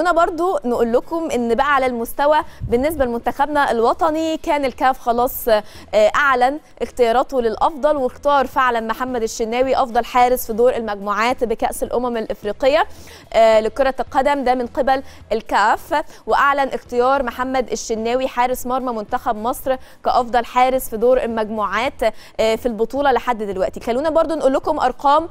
هنا برضو نقول لكم ان بقى على المستوى بالنسبه لمنتخبنا الوطني كان الكاف خلاص آه، اعلن اختياراته للافضل واختار فعلا محمد الشناوي افضل حارس في دور المجموعات بكاس الامم الافريقيه آه، لكره القدم ده من قبل الكاف واعلن اختيار محمد الشناوي حارس مرمى منتخب مصر كافضل حارس في دور المجموعات آه، في البطوله لحد دلوقتي خلونا برضو نقول لكم ارقام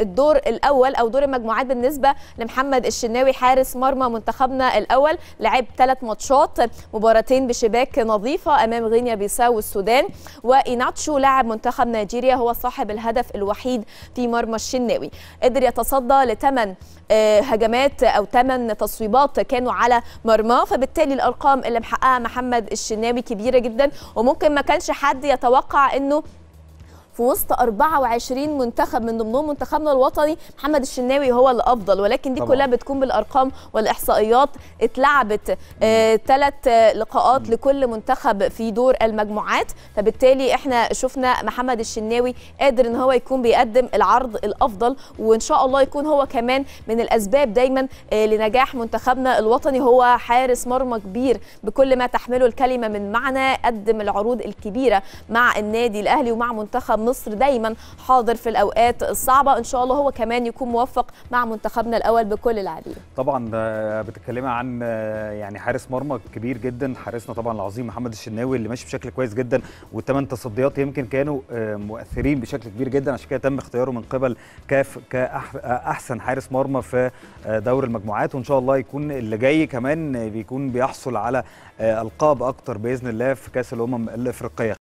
الدور الاول او دور المجموعات بالنسبه لمحمد الشناوي حارس مرمى منتخبنا الاول لعب ثلاث ماتشات مباراتين بشباك نظيفه امام غينيا بيساو والسودان وايناتشو لاعب منتخب نيجيريا هو صاحب الهدف الوحيد في مرمى الشناوي قدر يتصدى لثمان آه، هجمات او ثمان تصويبات كانوا على مرماه فبالتالي الارقام اللي محققها محمد الشناوي كبيره جدا وممكن ما كانش حد يتوقع انه في وسط 24 منتخب من ضمنهم منتخبنا الوطني محمد الشناوي هو الافضل ولكن دي طبعا. كلها بتكون بالارقام والاحصائيات اتلعبت ثلاث آه،, آه لقاءات لكل منتخب في دور المجموعات فبالتالي احنا شفنا محمد الشناوي قادر ان هو يكون بيقدم العرض الافضل وان شاء الله يكون هو كمان من الاسباب دايما آه لنجاح منتخبنا الوطني هو حارس مرمى كبير بكل ما تحمله الكلمه من معنى قدم العروض الكبيره مع النادي الاهلي ومع منتخب النصر دايما حاضر في الاوقات الصعبه ان شاء الله هو كمان يكون موفق مع منتخبنا الاول بكل اللاعبين طبعا آه، بتتكلمي عن آه، يعني حارس مرمى كبير جدا حارسنا طبعا العظيم محمد الشناوي اللي ماشي بشكل كويس جدا والثمان تصديات يمكن كانوا آه، مؤثرين بشكل كبير جدا عشان كده تم اختياره من قبل كاف كاحسن حارس مرمى في دور المجموعات وان شاء الله يكون اللي جاي كمان بيكون بيحصل على القاب اكتر باذن الله في كاس الامم الافريقيه